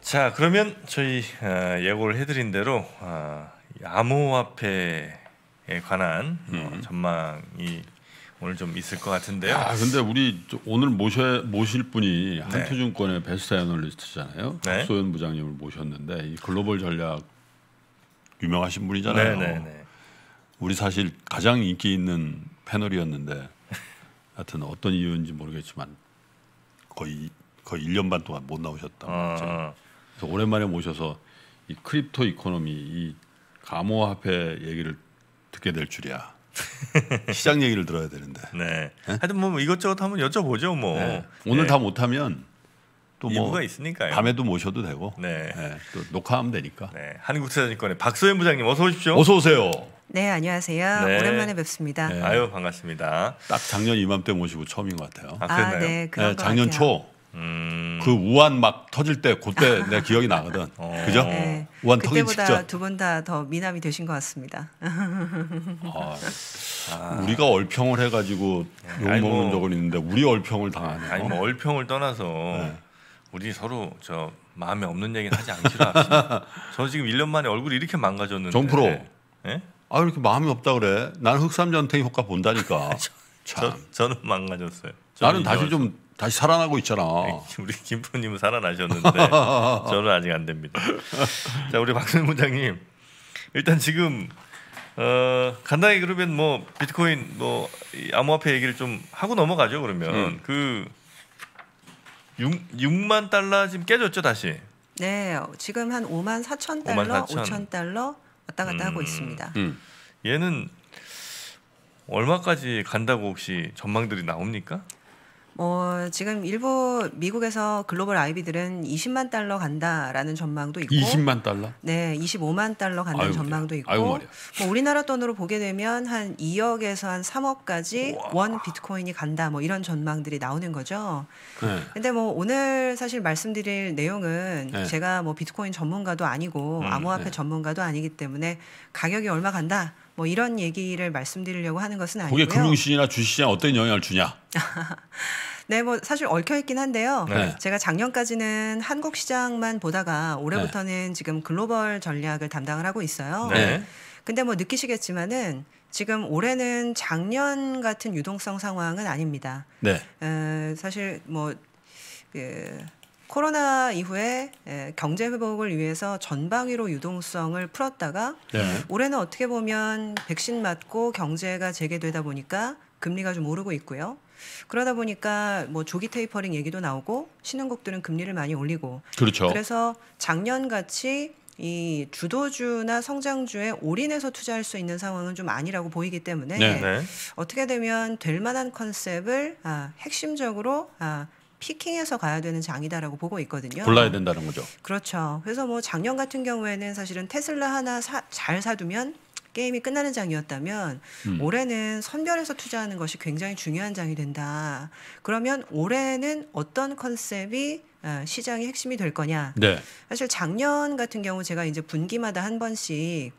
자 그러면 저희 어, 예고를 해드린 대로 어, 암호화폐에 관한 어, 음. 전망이 오늘 좀 있을 것 같은데요. 아 근데 우리 오늘 모셔 모실 분이 한투증권의 네. 베스트 애널리스트잖아요. 네. 박소연 부장님을 모셨는데 이 글로벌 전략 유명하신 분이잖아요. 네네네. 네, 네. 우리 사실 가장 인기 있는 패널이었는데 하여튼 어떤 이유인지 모르겠지만 거의 거의 1년 반 동안 못 나오셨다. 아. 그래서 오랜만에 모셔서 이 크립토 이코노미 이 감호화폐 얘기를 듣게 될 줄이야. 시장 얘기를 들어야 되는데. 네. 네. 하여튼 뭐 이것저것 한번 여쭤보죠. 뭐 네. 오늘 네. 다 못하면 또 이유가 뭐 있으니까요. 밤에도 모셔도 되고. 네. 네. 또 녹화하면 되니까. 네. 한국투자증권의 박소연 부장님 어서 오십시오. 어서 오세요. 네 안녕하세요. 네. 오랜만에 뵙습니다. 네. 아유 반갑습니다. 딱 작년 이맘때 모시고 처음인 것 같아요. 아, 아 네. 네 작년 초. 음. 그 우한 막 터질 때 그때 내 기억이 나거든. 어. 그죠? 네. 우한 터기 직전. 두분다더 미남이 되신 것 같습니다. 아, 아. 우리가 얼평을 해가지고 네. 욕 먹는 뭐, 적은 있는데 우리 얼평을 당하네. 아니 뭐 어? 얼평을 떠나서 네. 우리 서로 저 마음에 없는 얘기는 하지 않기로 저는 지금 1년 만에 얼굴이 이렇게 망가졌는데. 정프로. 예? 아 이렇게 마음이 없다 그래? 난 흑삼 전탱 효과 본다니까. 저, 참. 저, 는 망가졌어요. 나는 다시 좀 다시 살아나고 있잖아. 우리 김프님은 살아나셨는데 저는 아직 안 됩니다. 자 우리 박선 부장님 일단 지금 어, 간단히 그러면 뭐 비트코인 뭐 암호화폐 얘기를 좀 하고 넘어가죠 그러면 음. 그 6, 6만 달러 지금 깨졌죠 다시. 네 지금 한 5만 4천 달러, 5만 5천 달러 왔다 갔다 음. 하고 있습니다. 음. 얘는 얼마까지 간다고 혹시 전망들이 나옵니까? 어, 지금 일부 미국에서 글로벌 아이비들은 20만 달러 간다라는 전망도 있고 20만 달러? 네, 25만 달러 간다는 아유, 전망도 있고 아유, 뭐 우리나라 돈으로 보게 되면 한 2억에서 한 3억까지 우와. 원 비트코인이 간다 뭐 이런 전망들이 나오는 거죠. 네. 근데 뭐 오늘 사실 말씀드릴 내용은 네. 제가 뭐 비트코인 전문가도 아니고 음, 암호화폐 네. 전문가도 아니기 때문에 가격이 얼마 간다 뭐 이런 얘기를 말씀드리려고 하는 것은 아니고요. 그게 금융시장이나 주시장 어떤 영향을 주냐? 네, 뭐 사실 얽혀 있긴 한데요. 네. 제가 작년까지는 한국 시장만 보다가 올해부터는 네. 지금 글로벌 전략을 담당을 하고 있어요. 네. 근데 뭐 느끼시겠지만은 지금 올해는 작년 같은 유동성 상황은 아닙니다. 네. 어, 사실 뭐 그. 코로나 이후에 예, 경제 회복을 위해서 전방위로 유동성을 풀었다가 네. 올해는 어떻게 보면 백신 맞고 경제가 재개되다 보니까 금리가 좀 오르고 있고요. 그러다 보니까 뭐 조기 테이퍼링 얘기도 나오고 신흥국들은 금리를 많이 올리고 그렇죠. 그래서 작년 같이 이 주도주나 성장주에 올인해서 투자할 수 있는 상황은 좀 아니라고 보이기 때문에 네네. 네. 어떻게 되면 될 만한 컨셉을 아, 핵심적으로 아, 피킹해서 가야 되는 장이다라고 보고 있거든요. 골라야 된다는 거죠. 그렇죠. 그래서 뭐 작년 같은 경우에는 사실은 테슬라 하나 사, 잘 사두면 게임이 끝나는 장이었다면 음. 올해는 선별해서 투자하는 것이 굉장히 중요한 장이 된다. 그러면 올해는 어떤 컨셉이 어, 시장의 핵심이 될 거냐? 네. 사실 작년 같은 경우 제가 이제 분기마다 한 번씩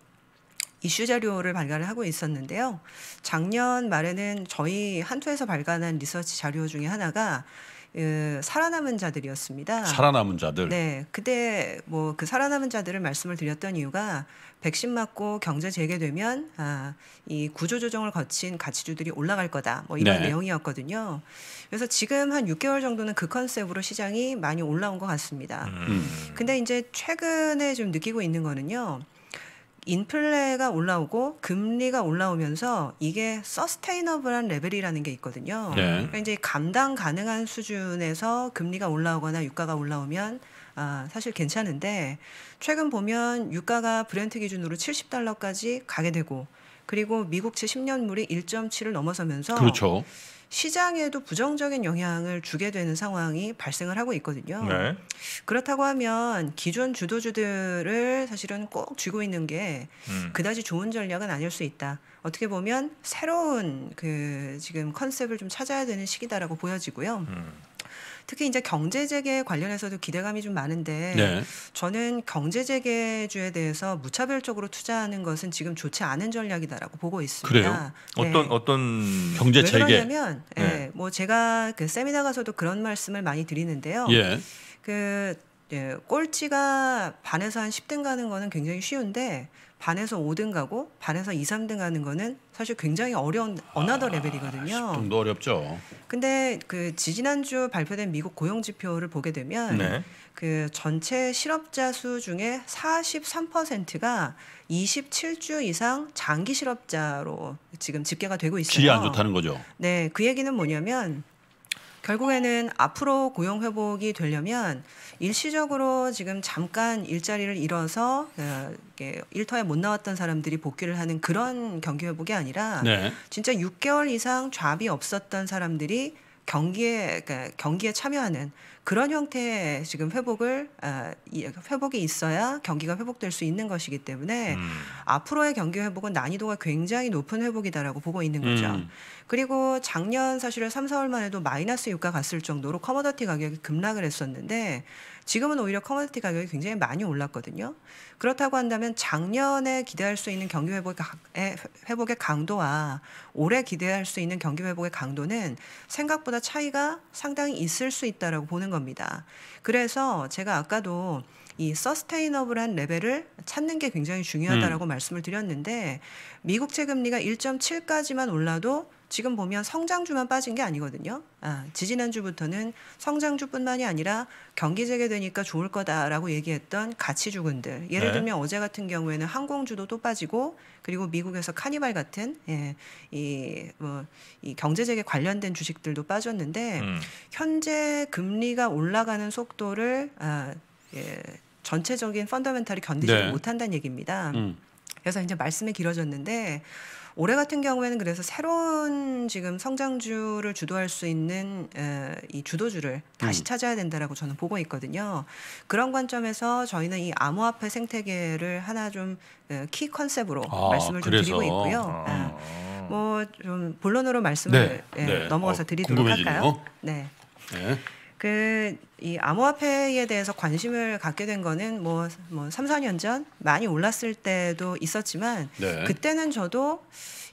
이슈 자료를 발간을 하고 있었는데요. 작년 말에는 저희 한투에서 발간한 리서치 자료 중에 하나가 그 살아남은 자들이었습니다. 살아남은 자들. 네, 그때 뭐 그 살아남은 자들을 말씀을 드렸던 이유가 백신 맞고 경제 재개되면 아, 이 구조조정을 거친 가치주들이 올라갈 거다. 뭐 이런 네. 내용이었거든요. 그래서 지금 한 6개월 정도는 그 컨셉으로 시장이 많이 올라온 것 같습니다. 음. 근데 이제 최근에 좀 느끼고 있는 거는요. 인플레가 올라오고 금리가 올라오면서 이게 서스테이너블한 레벨이라는 게 있거든요. 네. 그러니까 이제 감당 가능한 수준에서 금리가 올라오거나 유가가 올라오면 아, 사실 괜찮은데 최근 보면 유가가 브랜트 기준으로 70달러까지 가게 되고 그리고 미국채 10년물이 1.7을 넘어서면서 그렇죠. 시장에도 부정적인 영향을 주게 되는 상황이 발생을 하고 있거든요. 네. 그렇다고 하면 기존 주도주들을 사실은 꼭 쥐고 있는 게 음. 그다지 좋은 전략은 아닐 수 있다. 어떻게 보면 새로운 그 지금 컨셉을 좀 찾아야 되는 시기다라고 보여지고요. 음. 특히 이제 경제 재계 관련해서도 기대감이 좀 많은데 네. 저는 경제 재계주에 대해서 무차별적으로 투자하는 것은 지금 좋지 않은 전략이다라고 보고 있습니다. 그래요? 어떤 네. 어떤 경제 재계? 왜냐면 네. 네. 뭐 제가 그 세미나 가서도 그런 말씀을 많이 드리는데요. 예. 그 예, 꼴찌가 반에서 한 10등 가는 거는 굉장히 쉬운데 반에서 5등 가고 반에서 2, 3등 하는 거는 사실 굉장히 어려운 어나더 아, 레벨이거든요. 아, 좀 어렵죠. 근데 그 지지난주 발표된 미국 고용 지표를 보게 되면 네. 그 전체 실업자 수 중에 43%가 27주 이상 장기 실업자로 지금 집계가 되고 있어요. 질이 안 좋다는 거죠. 네, 그 얘기는 뭐냐면 결국에는 앞으로 고용 회복이 되려면 일시적으로 지금 잠깐 일자리를 잃어서 어, 일터에 못 나왔던 사람들이 복귀를 하는 그런 경기 회복이 아니라 네. 진짜 6개월 이상 좌비 없었던 사람들이 경기에 그러니까 경기에 참여하는 그런 형태의 지금 회복을 어, 회복이 있어야 경기가 회복될 수 있는 것이기 때문에 음. 앞으로의 경기 회복은 난이도가 굉장히 높은 회복이다라고 보고 있는 거죠. 음. 그리고 작년 사실은 3, 4월만 해도 마이너스 유가 갔을 정도로 커머더티 가격이 급락을 했었는데 지금은 오히려 커머디티 가격이 굉장히 많이 올랐거든요. 그렇다고 한다면 작년에 기대할 수 있는 경기 회복의, 회복의 강도와 올해 기대할 수 있는 경기 회복의 강도는 생각보다 차이가 상당히 있을 수 있다라고 보는 겁니다. 그래서 제가 아까도 이 서스테이너블한 레벨을 찾는 게 굉장히 중요하다라고 음. 말씀을 드렸는데 미국 채 금리가 1.7까지만 올라도 지금 보면 성장주만 빠진 게 아니거든요. 아, 지지난주부터는 성장주뿐만이 아니라 경기 재개되니까 좋을 거다라고 얘기했던 가치주군들. 예를 네. 들면 어제 같은 경우에는 항공주도 또 빠지고 그리고 미국에서 카니발 같은 예, 이, 뭐, 이 경제 재개 관련된 주식들도 빠졌는데 음. 현재 금리가 올라가는 속도를 아, 예, 전체적인 펀더멘탈이 견디지 네. 못한다는 얘기입니다. 음. 그래서 이제 말씀이 길어졌는데 올해 같은 경우에는 그래서 새로운 지금 성장주를 주도할 수 있는 이 주도주를 다시 음. 찾아야 된다라고 저는 보고 있거든요. 그런 관점에서 저희는 이 암호화폐 생태계를 하나 좀 키 컨셉으로 아, 말씀을 좀 드리고 있고요. 아. 아 뭐좀 본론으로 말씀을 네. 예, 네. 넘어가서 어, 드리도록 어, 할까요? 네. 네. 그이 암호화폐에 대해서 관심을 갖게 된 거는 뭐, 뭐 3, 4년 전 많이 올랐을 때도 있었지만 네. 그때는 저도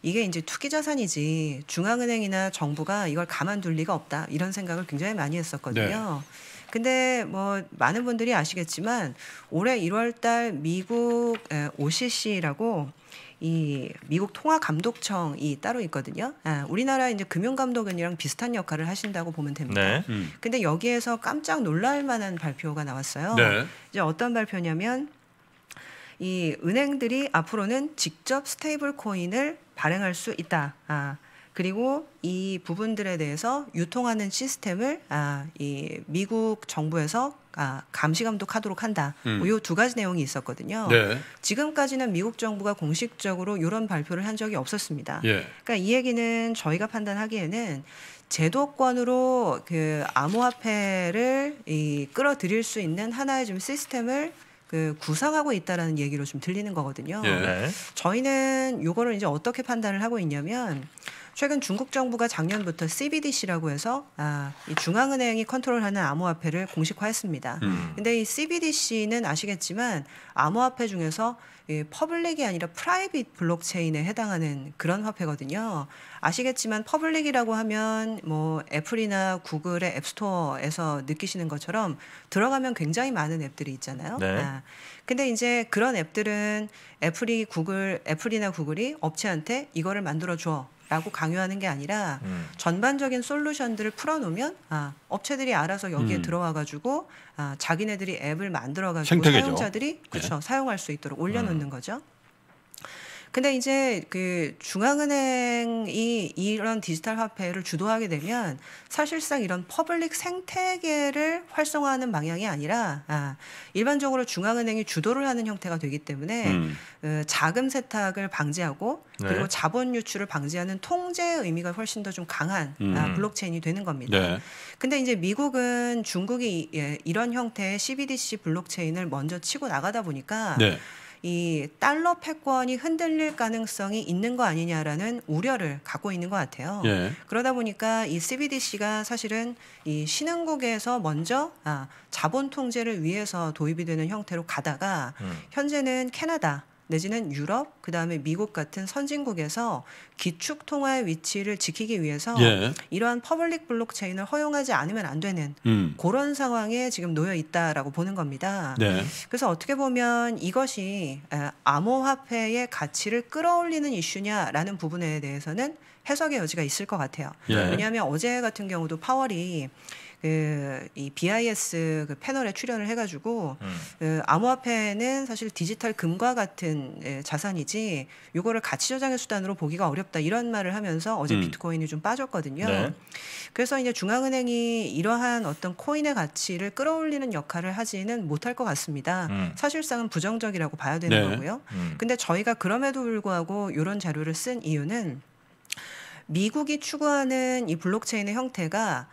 이게 이제 투기 자산이지 중앙은행이나 정부가 이걸 가만둘 리가 없다 이런 생각을 굉장히 많이 했었거든요. 네. 근데 뭐 많은 분들이 아시겠지만 올해 1월 달 미국 OCC라고 이 미국 통화감독청이 따로 있거든요. 아, 우리나라 이제 금융감독원이랑 비슷한 역할을 하신다고 보면 됩니다. 네. 음. 근데 여기에서 깜짝 놀랄 만한 발표가 나왔어요. 네. 이제 어떤 발표냐면 이 은행들이 앞으로는 직접 스테이블 코인을 발행할 수 있다. 아, 그리고 이 부분들에 대해서 유통하는 시스템을 아, 이 미국 정부에서 아, 감시 감독하도록 한다. 뭐 음. 뭐 이두 가지 내용이 있었거든요. 네. 지금까지는 미국 정부가 공식적으로 이런 발표를 한 적이 없었습니다. 예. 그러니까 이 얘기는 저희가 판단하기에는 제도권으로 그 암호화폐를 이 끌어들일 수 있는 하나의 좀 시스템을 그 구상하고 있다라는 얘기로 좀 들리는 거거든요. 예. 네. 저희는 요거를 이제 어떻게 판단을 하고 있냐면 최근 중국 정부가 작년부터 CBDC라고 해서 아, 이 중앙은행이 컨트롤하는 암호화폐를 공식화했습니다. 음. 근데 이 CBDC는 아시겠지만 암호화폐 중에서 이 퍼블릭이 아니라 프라이빗 블록체인에 해당하는 그런 화폐거든요. 아시겠지만 퍼블릭이라고 하면 뭐 애플이나 구글의 앱스토어에서 느끼시는 것처럼 들어가면 굉장히 많은 앱들이 있잖아요. 네. 아, 근데 이제 그런 앱들은 애플이 구글 애플이나 구글이 업체한테 이거를 만들어 줘. 라고 강요하는 게 아니라 음. 전반적인 솔루션들을 풀어놓으면 아, 업체들이 알아서 여기에 음. 들어와가지고 아, 자기네들이 앱을 만들어가지고 생태계죠. 사용자들이 네. 그쵸, 네. 사용할 수 있도록 올려놓는 음. 거죠. 근데 이제 그 중앙은행이 이런 디지털 화폐를 주도하게 되면 사실상 이런 퍼블릭 생태계를 활성화하는 방향이 아니라 아, 일반적으로 중앙은행이 주도를 하는 형태가 되기 때문에 음. 어, 자금 세탁을 방지하고 네. 그리고 자본 유출을 방지하는 통제의 의미가 훨씬 더 좀 강한 아, 음. 아, 블록체인이 되는 겁니다. 네. 근데 이제 미국은 중국이 예, 이런 형태의 CBDC 블록체인을 먼저 치고 나가다 보니까 네. 이 달러 패권이 흔들릴 가능성이 있는 거 아니냐라는 우려를 갖고 있는 것 같아요. 예. 그러다 보니까 이 CBDC가 사실은 이 신흥국에서 먼저 아, 자본 통제를 위해서 도입이 되는 형태로 가다가 음. 현재는 캐나다 내지는 유럽 그다음에 미국 같은 선진국에서 기축 통화의 위치를 지키기 위해서 예. 이러한 퍼블릭 블록체인을 허용하지 않으면 안 되는 음. 그런 상황에 지금 놓여 있다라고 보는 겁니다. 네. 그래서 어떻게 보면 이것이 암호화폐의 가치를 끌어올리는 이슈냐라는 부분에 대해서는 해석의 여지가 있을 것 같아요. 예. 왜냐하면 어제 같은 경우도 파월이 그이 BIS 그 패널에 출연을 해가지고 음. 그 암호화폐는 사실 디지털 금과 같은 예, 자산이지 요거를 가치 저장의 수단으로 보기가 어렵다 이런 말을 하면서 어제 음. 비트코인이 좀 빠졌거든요. 네. 그래서 이제 중앙은행이 이러한 어떤 코인의 가치를 끌어올리는 역할을 하지는 못할 것 같습니다. 음. 사실상은 부정적이라고 봐야 되는 네. 거고요. 음. 근데 저희가 그럼에도 불구하고 이런 자료를 쓴 이유는 미국이 추구하는 이 블록체인의 형태가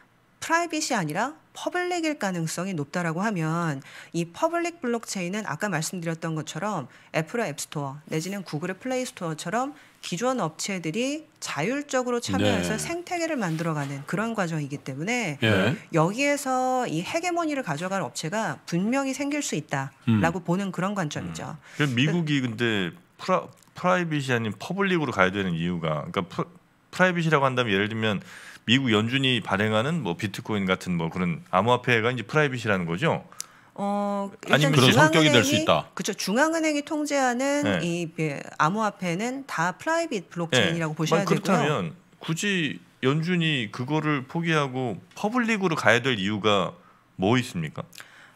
프라이빗이 아니라 퍼블릭일 가능성이 높다라고 하면 이 퍼블릭 블록체인은 아까 말씀드렸던 것처럼 애플의 앱스토어 내지는 구글의 플레이스토어처럼 기존 업체들이 자율적으로 참여해서 네. 생태계를 만들어가는 그런 과정이기 때문에 네. 여기에서 이 헤게모니를 가져갈 업체가 분명히 생길 수 있다라고 음. 보는 그런 관점이죠. 음. 그 미국이 근데 프라, 프라이빗이 아닌 퍼블릭으로 가야 되는 이유가 그러니까 프 프라이빗이라고 한다면 예를 들면 미국 연준이 발행하는 뭐 비트코인 같은 뭐 그런 암호화폐가 이제 프라이빗이라는 거죠. 어, 아니 그런 성격이 될 수 있다. 그렇죠. 중앙은행이 통제하는 네. 이 예, 암호화폐는 다 프라이빗 블록체인이라고 네. 보셔야 되고요. 그렇다면 굳이 연준이 그거를 포기하고 퍼블릭으로 가야 될 이유가 뭐 있습니까?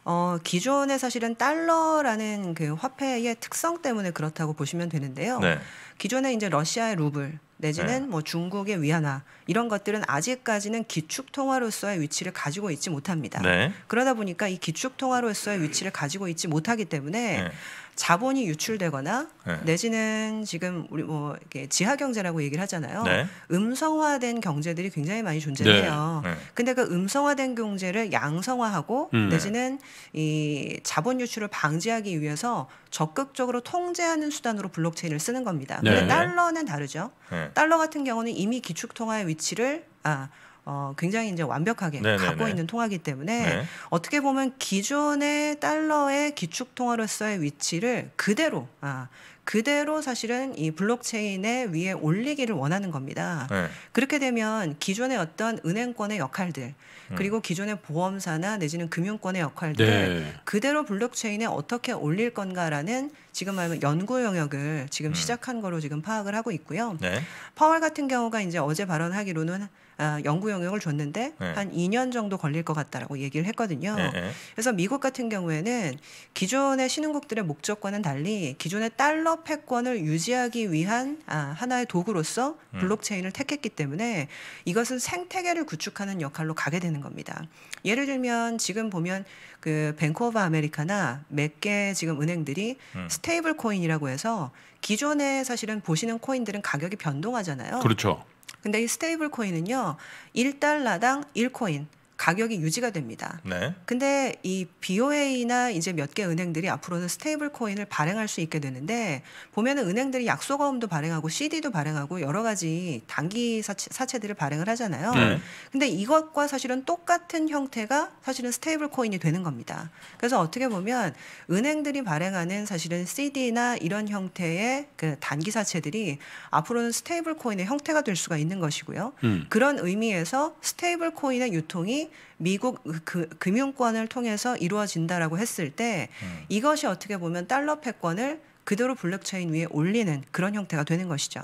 어, 기존에 사실은 달러라는 그 화폐의 특성 때문에 그렇다고 보시면 되는데요. 네. 기존에 이제 러시아의 루블 내지는 네. 뭐 중국의 위안화 이런 것들은 아직까지는 기축 통화로서의 위치를 가지고 있지 못합니다. 네. 그러다 보니까 이 기축 통화로서의 위치를 가지고 있지 못하기 때문에 네. 자본이 유출되거나 네. 내지는 지금 우리 뭐 이렇게 지하 경제라고 얘기를 하잖아요. 네. 음성화된 경제들이 굉장히 많이 존재해요. 네. 네. 근데 그 음성화된 경제를 양성화하고 음. 네. 내지는 이 자본 유출을 방지하기 위해서 적극적으로 통제하는 수단으로 블록체인을 쓰는 겁니다. 근데 네. 달러는 다르죠. 달러 같은 경우는 이미 기축통화의 위치를 아 어, 굉장히 이제 완벽하게 네네네. 네, 갖고 네. 있는 통화기 때문에 네. 어떻게 보면 기존의 달러의 기축 통화로서의 위치를 그대로 아, 그대로 사실은 이 블록체인의 위에 올리기를 원하는 겁니다. 네. 그렇게 되면 기존의 어떤 은행권의 역할들 음. 그리고 기존의 보험사나 내지는 금융권의 역할들 네. 그대로 블록체인에 어떻게 올릴 건가라는 지금 말하면 연구 영역을 지금 음. 시작한 거로 지금 파악을 하고 있고요. 네. 파월 같은 경우가 이제 어제 발언하기로는 아, 연구 영역을 줬는데 네. 한 2년 정도 걸릴 것 같다라고 얘기를 했거든요. 네, 네. 그래서 미국 같은 경우에는 기존의 신흥국들의 목적과는 달리 기존의 달러 패권을 유지하기 위한 아, 하나의 도구로서 음. 블록체인을 택했기 때문에 이것은 생태계를 구축하는 역할로 가게 되는 겁니다. 예를 들면 지금 보면 그 뱅크 오브 아메리카나 몇 개 지금 은행들이 음. 스테이블 코인이라고 해서 기존에 사실은 보시는 코인들은 가격이 변동하잖아요. 그렇죠. 근데 이 스테이블 코인은요. 1달러당 1코인, 가격이 유지가 됩니다. 네. 근데 이 BOA나 이제 몇 개 은행들이 앞으로는 스테이블 코인을 발행할 수 있게 되는데 보면은 은행들이 약소가음도 발행하고 CD도 발행하고 여러 가지 단기 사채, 들을 발행을 하잖아요. 네. 근데 이것과 사실은 똑같은 형태가 사실은 스테이블 코인이 되는 겁니다. 그래서 어떻게 보면 은행들이 발행하는 사실은 CD나 이런 형태의 그 단기 사채들이 앞으로는 스테이블 코인의 형태가 될 수가 있는 것이고요. 음. 그런 의미에서 스테이블 코인의 유통이 미국 그, 금융권을 통해서 이루어진다라고 했을 때 음. 이것이 어떻게 보면 달러 패권을 그대로 블록체인 위에 올리는 그런 형태가 되는 것이죠.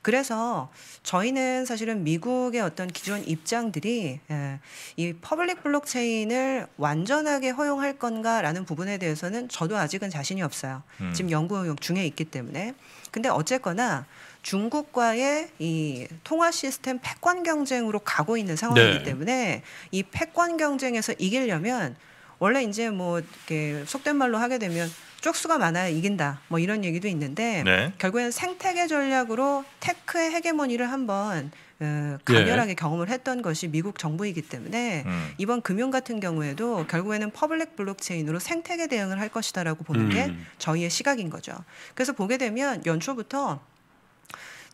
그래서 저희는 사실은 미국의 어떤 기존 입장들이 예, 이 퍼블릭 블록체인을 완전하게 허용할 건가라는 부분에 대해서는 저도 아직은 자신이 없어요. 음. 지금 연구 중에 있기 때문에. 근데 어쨌거나 중국과의 이 통화 시스템 패권 경쟁으로 가고 있는 상황이기 네. 때문에 이 패권 경쟁에서 이기려면 원래 이제 뭐 이렇게 속된 말로 하게 되면 쪽수가 많아야 이긴다 뭐 이런 얘기도 있는데 네. 결국엔 생태계 전략으로 테크의 헤게모니를 한번 어, 예. 강렬하게 예. 경험을 했던 것이 미국 정부이기 때문에 음. 이번 금융 같은 경우에도 결국에는 퍼블릭 블록체인으로 생태계 대응을 할 것이다라고 보는 음. 게 저희의 시각인 거죠. 그래서 보게 되면 연초부터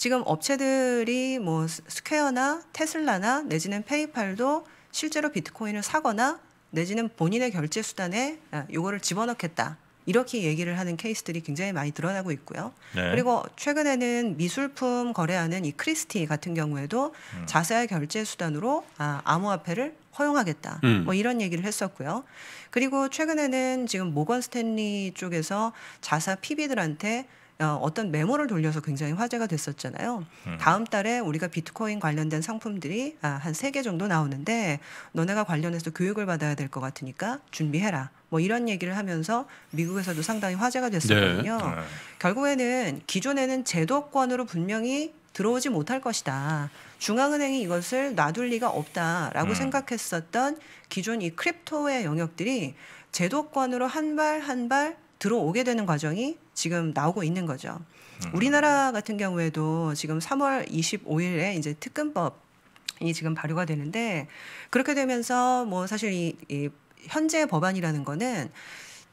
지금 업체들이 뭐 스퀘어나 테슬라나 내지는 페이팔도 실제로 비트코인을 사거나 내지는 본인의 결제 수단에 아, 요거를 집어넣겠다. 이렇게 얘기를 하는 케이스들이 굉장히 많이 드러나고 있고요. 네. 그리고 최근에는 미술품 거래하는 이 크리스티 같은 경우에도 음. 자세한 결제 수단으로 아, 암호화폐를 허용하겠다. 음. 뭐 이런 얘기를 했었고요. 그리고 최근에는 지금 모건 스탠리 쪽에서 자사 PB들한테 어, 어떤 메모를 돌려서 굉장히 화제가 됐었잖아요. 음. 다음 달에 우리가 비트코인 관련된 상품들이 아, 한세 개 정도 나오는데 너네가 관련해서 교육을 받아야 될 것 같으니까 준비해라. 뭐 이런 얘기를 하면서 미국에서도 상당히 화제가 네. 됐었거든요. 네. 결국에는 기존에는 제도권으로 분명히 들어오지 못할 것이다. 중앙은행이 이것을 놔둘 리가 없다라고 음. 생각했었던 기존 이 크립토의 영역들이 제도권으로 한 발 한발 들어오게 되는 과정이 지금 나오고 있는 거죠. 음. 우리나라 같은 경우에도 지금 3월 25일에 이제 특근법이 지금 발효가 되는데 그렇게 되면서 뭐 사실 이, 이 현재 법안이라는 거는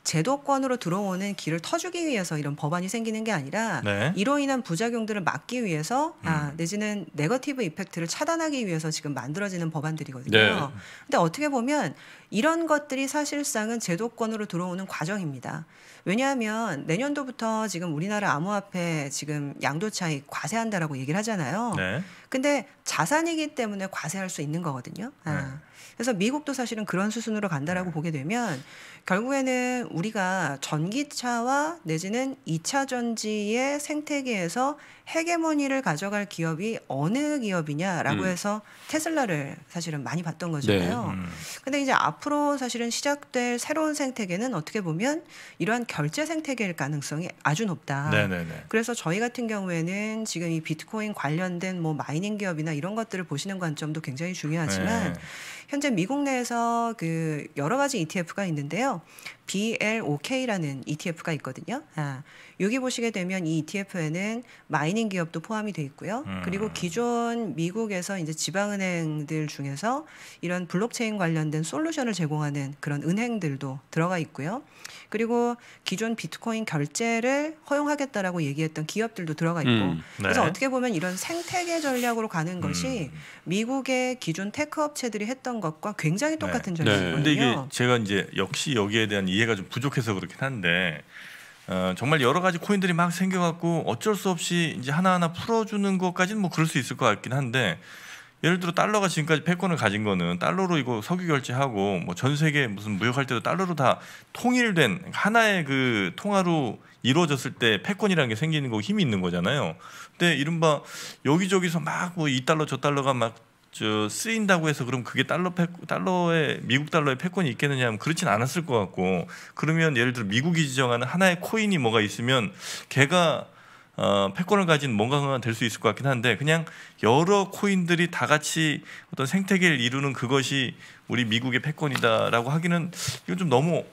제도권으로 들어오는 길을 터주기 위해서 이런 법안이 생기는 게 아니라 네. 이로 인한 부작용들을 막기 위해서 아, 음. 아, 내지는 네거티브 이펙트를 차단하기 위해서 지금 만들어지는 법안들이거든요. 네. 근데 어떻게 보면 이런 것들이 사실상은 제도권으로 들어오는 과정입니다. 왜냐하면 내년도부터 지금 우리나라 암호화폐 지금 양도 차익 과세한다라고 얘기를 하잖아요. 네. 근데 자산이기 때문에 과세할 수 있는 거거든요. 아. 네. 그래서 미국도 사실은 그런 수순으로 간다라고 보게 되면 결국에는 우리가 전기차와 내지는 이차 전지의 생태계에서 헤게모니를 가져갈 기업이 어느 기업이냐라고 음. 해서 테슬라를 사실은 많이 봤던 네. 거잖아요. 네. 음. 근데 이제 앞으로 사실은 시작될 새로운 생태계는 어떻게 보면 이러한 결제 생태계일 가능성이 아주 높다. 네, 네, 네, 그래서 저희 같은 경우에는 지금 이 비트코인 관련된 뭐 마이닝 기업이나 이런 것들을 보시는 관점도 굉장히 중요하지만 네. 현재 미국 내에서 그 여러 가지 ETF가 있는데요. BLOK라는 ETF가 있거든요. 아, 여기 보시게 되면 이 ETF에는 마이닝 기업도 포함이 돼 있고요. 음. 그리고 기존 미국에서 이제 지방은행들 중에서 이런 블록체인 관련된 솔루션을 제공하는 그런 은행들도 들어가 있고요. 그리고 기존 비트코인 결제를 허용하겠다라고 얘기했던 기업들도 들어가 있고. 음. 네. 그래서 어떻게 보면 이런 생태계 전략으로 가는 음. 것이 미국의 기존 테크 업체들이 했던 것과 굉장히 네. 똑같은 네. 전략이거든요. 네. 근데 이게 제가 이제 역시 여기에 대한 이 이해가 좀 부족해서 그렇긴 한데 어, 정말 여러 가지 코인들이 막 생겨갖고 어쩔 수 없이 이제 하나하나 풀어주는 것까지는 뭐 그럴 수 있을 것 같긴 한데 예를 들어 달러가 지금까지 패권을 가진 거는 달러로 이거 석유 결제하고 뭐 전 세계 무슨 무역할 때도 달러로 다 통일된 하나의 그 통화로 이루어졌을 때 패권이라는 게 생기는 거 힘이 있는 거잖아요. 근데 이른바 여기저기서 막 뭐 이 달러 저 달러가 막저 쓰인다고 해서 그럼 그게 달러 패, 달러에 미국 달러의 패권이 있겠느냐 하면 그렇진 않았을 것 같고 그러면 예를 들어 미국이 지정하는 하나의 코인이 뭐가 있으면 걔가 어, 패권을 가진 뭔가가 될 수 있을 것 같긴 한데 그냥 여러 코인들이 다 같이 어떤 생태계를 이루는 그것이 우리 미국의 패권이다라고 하기는 이건 좀 너무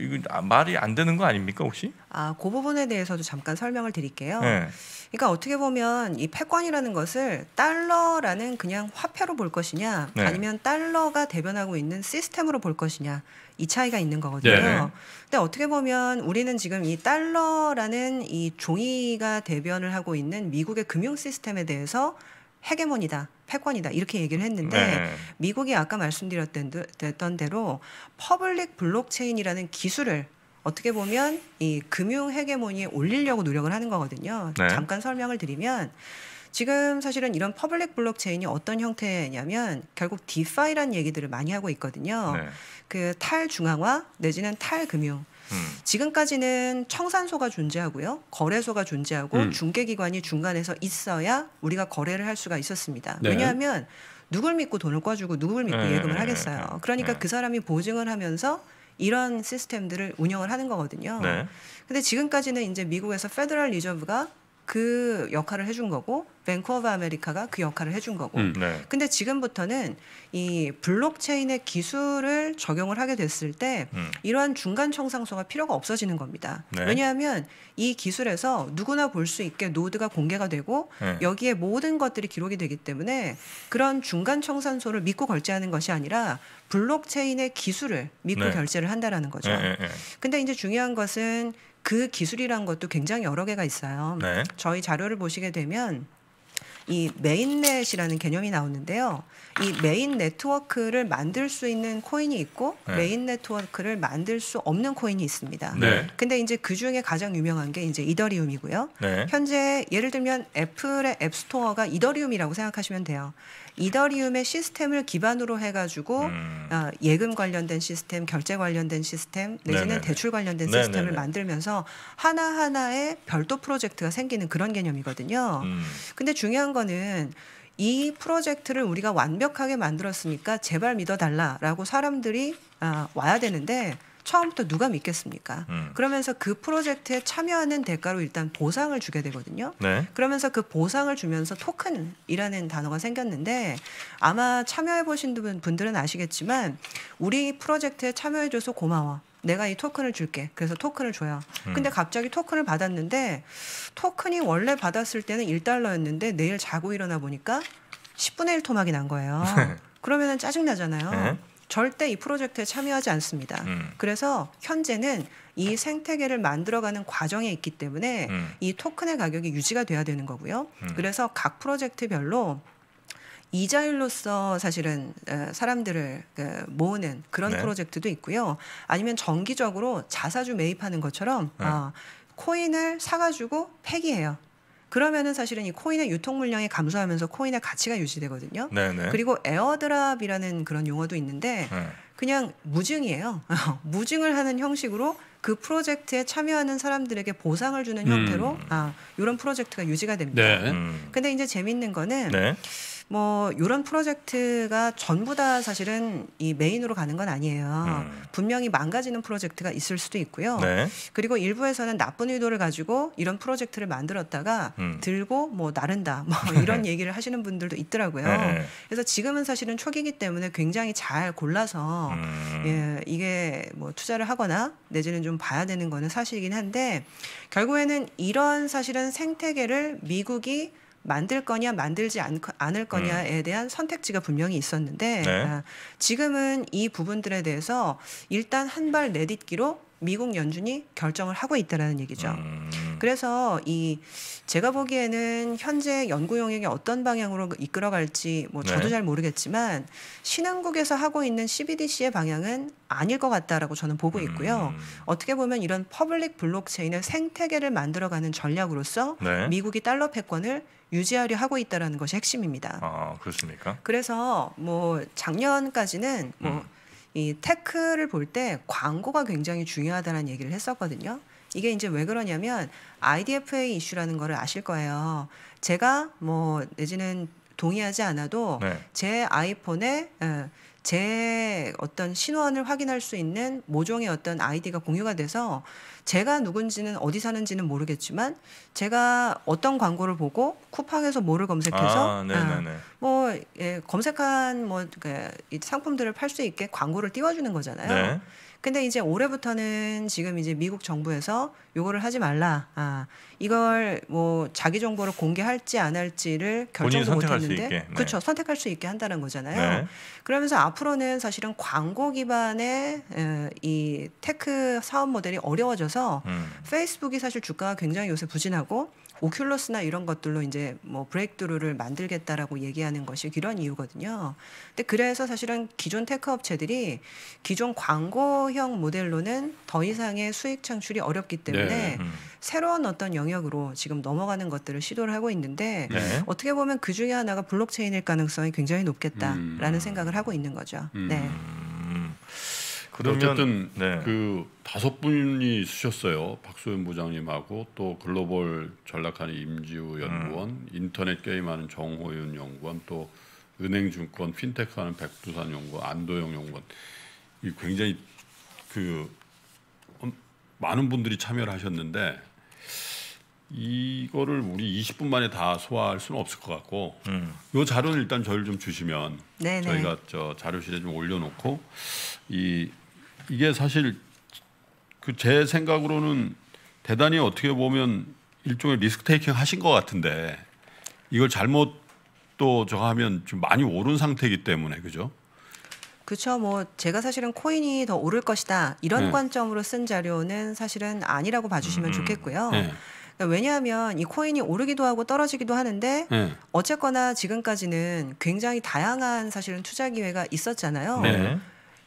이거 아, 말이 안 되는 거 아닙니까 혹시? 아, 그 부분에 대해서도 잠깐 설명을 드릴게요. 네. 그러니까 어떻게 보면 이 패권이라는 것을 달러라는 그냥 화폐로 볼 것이냐, 네. 아니면 달러가 대변하고 있는 시스템으로 볼 것이냐 이 차이가 있는 거거든요. 네. 근데 어떻게 보면 우리는 지금 이 달러라는 이 종이가 대변을 하고 있는 미국의 금융 시스템에 대해서 헤게몬이다. 패권이다 이렇게 얘기를 했는데 네. 미국이 아까 말씀드렸던 대로 퍼블릭 블록체인이라는 기술을 어떻게 보면 이 금융 헤게모니에 올리려고 노력을 하는 거거든요. 네. 잠깐 설명을 드리면 지금 사실은 이런 퍼블릭 블록체인이 어떤 형태냐면 결국 디파이란 얘기들을 많이 하고 있거든요. 네. 그 탈중앙화 내지는 탈금융 음. 지금까지는 청산소가 존재하고요. 거래소가 존재하고 음. 중개기관이 중간에서 있어야 우리가 거래를 할 수가 있었습니다. 네. 왜냐하면 누굴 믿고 돈을 꿔주고 누굴 믿고 네. 예금을 하겠어요. 네. 그러니까 네. 그 사람이 보증을 하면서 이런 시스템들을 운영을 하는 거거든요. 네. 근데 지금까지는 이제 미국에서 페더럴 리저브가 그 역할을 해준 거고 벤쿠버 아메리카가 그 역할을 해준 거고. 음, 네. 근데 지금부터는 이 블록체인의 기술을 적용을 하게 됐을 때 음. 이러한 중간 청산소가 필요가 없어지는 겁니다. 네. 왜냐하면 이 기술에서 누구나 볼 수 있게 노드가 공개가 되고 네. 여기에 모든 것들이 기록이 되기 때문에 그런 중간 청산소를 믿고 결제하는 것이 아니라 블록체인의 기술을 믿고 네. 결제를 한다라는 거죠. 네, 네, 근데 이제 중요한 것은 그 기술이란 것도 굉장히 여러 개가 있어요. 네. 저희 자료를 보시게 되면 이 메인넷이라는 개념이 나오는데요. 이 메인 네트워크를 만들 수 있는 코인이 있고 네. 메인 네트워크를 만들 수 없는 코인이 있습니다. 네. 근데 이제 그 중에 가장 유명한 게 이제 이더리움이고요. 네. 현재 예를 들면 애플의 앱스토어가 이더리움이라고 생각하시면 돼요. 이더리움의 시스템을 기반으로 해가지고 음. 어, 예금 관련된 시스템, 결제 관련된 시스템, 내지는 네네 대출 관련된 네네 시스템을 만들면서 하나 하나의 별도 프로젝트가 생기는 그런 개념이거든요. 음. 근데 중요한 거는 이 프로젝트를 우리가 완벽하게 만들었으니까 제발 믿어달라라고 사람들이 어, 와야 되는데 처음부터 누가 믿겠습니까? 음. 그러면서 그 프로젝트에 참여하는 대가로 일단 보상을 주게 되거든요. 네. 그러면서 그 보상을 주면서 토큰이라는 단어가 생겼는데 아마 참여해 보신 분들은 아시겠지만 우리 프로젝트에 참여해줘서 고마워. 내가 이 토큰을 줄게. 그래서 토큰을 줘요. 음. 근데 갑자기 토큰을 받았는데 토큰이 원래 받았을 때는 1달러였는데 내일 자고 일어나 보니까 10분의 1 토막이 난 거예요. 그러면은 짜증 나잖아요. 네. 절대 이 프로젝트에 참여하지 않습니다. 음. 그래서 현재는 이 생태계를 만들어가는 과정에 있기 때문에 음. 이 토큰의 가격이 유지가 돼야 되는 거고요. 음. 그래서 각 프로젝트별로 이자율로서 사실은 사람들을 모으는 그런 네. 프로젝트도 있고요. 아니면 정기적으로 자사주 매입하는 것처럼 네. 어, 코인을 사가지고 폐기해요. 그러면은 사실은 이 코인의 유통 물량이 감소하면서 코인의 가치가 유지되거든요. 네네. 네. 그리고 에어드랍이라는 그런 용어도 있는데 네. 그냥 무증이에요. 무증을 하는 형식으로 그 프로젝트에 참여하는 사람들에게 보상을 주는 형태로 음. 아 이런 프로젝트가 유지가 됩니다. 네. 음. 근데 이제 재밌는 거는 네. 뭐요런 프로젝트가 전부 다 사실은 이 메인으로 가는 건 아니에요. 음. 분명히 망가지는 프로젝트가 있을 수도 있고요. 네. 그리고 일부에서는 나쁜 의도를 가지고 이런 프로젝트를 만들었다가 음. 들고 뭐 나른다 뭐 네. 이런 얘기를 하시는 분들도 있더라고요. 네, 네. 그래서 지금은 사실은 초기이기 때문에 굉장히 잘 골라서 음. 예, 이게 뭐 투자를 하거나 내지는 좀 봐야 되는 거는 사실이긴 한데 결국에는 이런 사실은 생태계를 미국이 만들 거냐 만들지 않, 않을 거냐에 음. 대한 선택지가 분명히 있었는데 네. 아, 지금은 이 부분들에 대해서 일단 한 발 내딛기로 미국 연준이 결정을 하고 있다라는 얘기죠. 음. 그래서 이 제가 보기에는 현재 연구 용역이 어떤 방향으로 이끌어갈지 뭐 저도 네. 잘 모르겠지만 신흥국에서 하고 있는 CBDC의 방향은 아닐 것 같다라고 저는 보고 있고요. 음. 어떻게 보면 이런 퍼블릭 블록체인의 생태계를 만들어가는 전략으로서 네. 미국이 달러 패권을 유지하려 하고 있다라는 것이 핵심입니다. 아 그렇습니까? 그래서 뭐 작년까지는 뭐 음. 이 테크를 볼 때 광고가 굉장히 중요하다는 얘기를 했었거든요. 이게 이제 왜 그러냐면 IDFA 이슈라는 거를 아실 거예요. 제가 뭐 내지는 동의하지 않아도 네. 제 아이폰에 에, 예, 제 어떤 신원을 확인할 수 있는 모종의 어떤 아이디가 공유가 돼서 제가 누군지는 어디 사는지는 모르겠지만 제가 어떤 광고를 보고 쿠팡에서 뭐를 검색해서 아, 네, 네, 네. 아, 뭐 예, 검색한 뭐 그, 상품들을 팔 수 있게 광고를 띄워주는 거잖아요. 네. 근데 이제 올해부터는 지금 이제 미국 정부에서 요거를 하지 말라. 아, 이걸 뭐 자기 정보를 공개할지 안 할지를 결정도 못 했는데 네. 그렇죠. 선택할 수 있게 한다는 거잖아요. 네. 그러면서 앞으로는 사실은 광고 기반의 이 테크 사업 모델이 어려워져서 음. 페이스북이 사실 주가가 굉장히 요새 부진하고 오큘러스나 이런 것들로 이제 뭐 브레이크드루를 만들겠다라고 얘기하는 것이 이런 이유거든요. 근데 그래서 사실은 기존 테크 업체들이 기존 광고형 모델로는 더 이상의 수익 창출이 어렵기 때문에 네. 음. 새로운 어떤 영역으로 지금 넘어가는 것들을 시도를 하고 있는데 네. 어떻게 보면 그 중에 하나가 블록체인일 가능성이 굉장히 높겠다라는 음. 생각을 하고 있는 거죠. 음. 네. 그러면 어쨌든 네. 그 다섯 분이 쓰셨어요. 박소연 부장님하고 또 글로벌 전략하는 임지우 연구원, 음. 인터넷 게임하는 정호윤 연구원, 또 은행증권 핀테크하는 백두산 연구원, 안도영 연구원. 이 굉장히 그 많은 분들이 참여를 하셨는데 이거를 우리 20분 만에 다 소화할 수는 없을 것 같고 음. 요 자료는 일단 저희를 좀 주시면 네네. 저희가 저 자료실에 좀 올려놓고 이 이게 사실 그 제 생각으로는 대단히 어떻게 보면 일종의 리스크 테이킹 하신 것 같은데 이걸 잘못 또 저거 하면 좀 많이 오른 상태이기 때문에 그죠? 그렇죠. 뭐 제가 사실은 코인이 더 오를 것이다 이런 네. 관점으로 쓴 자료는 사실은 아니라고 봐주시면 음, 음, 음. 좋겠고요. 네. 그러니까 왜냐하면 이 코인이 오르기도 하고 떨어지기도 하는데 네. 어쨌거나 지금까지는 굉장히 다양한 사실은 투자 기회가 있었잖아요. 네.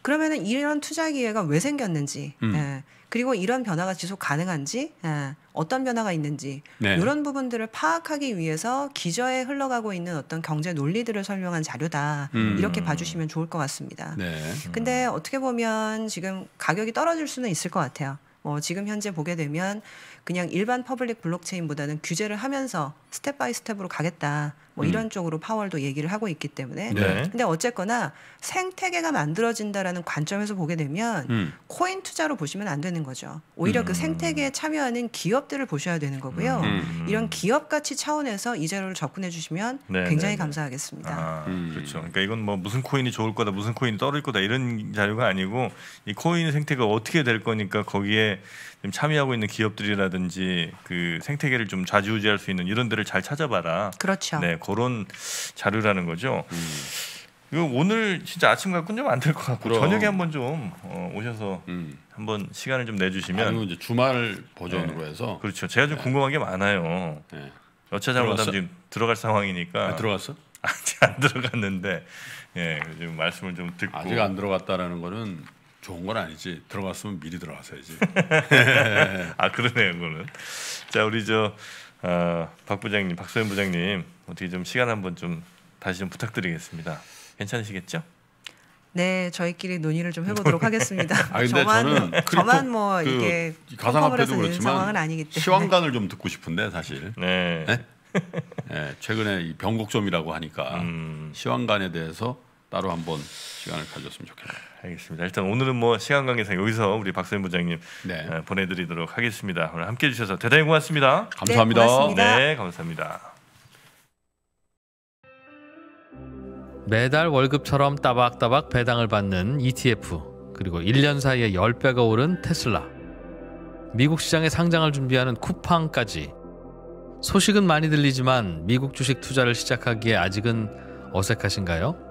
그러면은 이런 투자 기회가 왜 생겼는지, 음. 예. 그리고 이런 변화가 지속 가능한지, 예. 어떤 변화가 있는지 네. 이런 부분들을 파악하기 위해서 기저에 흘러가고 있는 어떤 경제 논리들을 설명한 자료다 음. 이렇게 봐주시면 좋을 것 같습니다. 네. 음. 근데 어떻게 보면 지금 가격이 떨어질 수는 있을 것 같아요. 뭐 지금 현재 보게 되면 그냥 일반 퍼블릭 블록체인보다는 규제를 하면서 스텝 바이 스텝으로 가겠다. 뭐 이런 음. 쪽으로 파월도 얘기를 하고 있기 때문에 네. 근데 어쨌거나 생태계가 만들어진다라는 관점에서 보게 되면 음. 코인 투자로 보시면 안 되는 거죠. 오히려 그 음. 그 생태계에 참여하는 기업들을 보셔야 되는 거고요. 음. 음. 이런 기업 가치 차원에서 이자료를 접근해 주시면 네, 네, 굉장히 네, 감사하겠습니다. 아, 음. 그렇죠. 그러니까 이건 뭐 무슨 코인이 좋을 거다, 무슨 코인이 떨어질 거다 이런 자료가 아니고 이 코인 생태가 어떻게 될 거니까 거기에 지금 참여하고 있는 기업들이라든지 그 생태계를 좀 좌지우지할 수 있는 이런 데를 잘 찾아봐라. 그렇죠. 네, 그런 자료라는 거죠. 음. 이거 오늘 진짜 아침 갖고는 좀 안 될 것 같고 그럼. 저녁에 한번 좀 어, 오셔서 음. 한번 시간을 좀 내주시면 이제 주말 버전으로 네. 해서 그렇죠. 제가 좀 네. 궁금한 게 많아요. 네. 여차 잘로하면 지금 들어갈 상황이니까 아, 들어갔어? 아직 안 들어갔는데 예, 지금 말씀을 좀 듣고 아직 안 들어갔다라는 거는 좋은 건 아니지. 들어갔으면 미리 들어가서야지. 아 그러네요, 그거는. 자 우리 저박 어, 부장님, 박소연 부장님 어떻게 좀 시간 한번 좀 다시 좀 부탁드리겠습니다. 괜찮으시겠죠? 네, 저희끼리 논의를 좀 해보도록 하겠습니다. 아, 저만, 저만 뭐그 이게 가상화폐도 그렇지만 시황관을좀 듣고 싶은데 사실. 네. 네? 네 최근에 이 변곡점이라고 하니까 음. 시황관에 대해서 따로 한번 시간을 가졌으면 좋겠네요. 알겠습니다. 일단 오늘은 뭐 시간 관계상 여기서 우리 박선 부장님 네. 어, 보내드리도록 하겠습니다. 오늘 함께해 주셔서 대단히 고맙습니다. 감사합니다. 네, 고맙습니다. 네 감사합니다. 매달 월급처럼 따박따박 배당을 받는 ETF 그리고 1년 사이에 10배가 오른 테슬라 미국 시장에 상장을 준비하는 쿠팡까지 소식은 많이 들리지만 미국 주식 투자를 시작하기에 아직은 어색하신가요?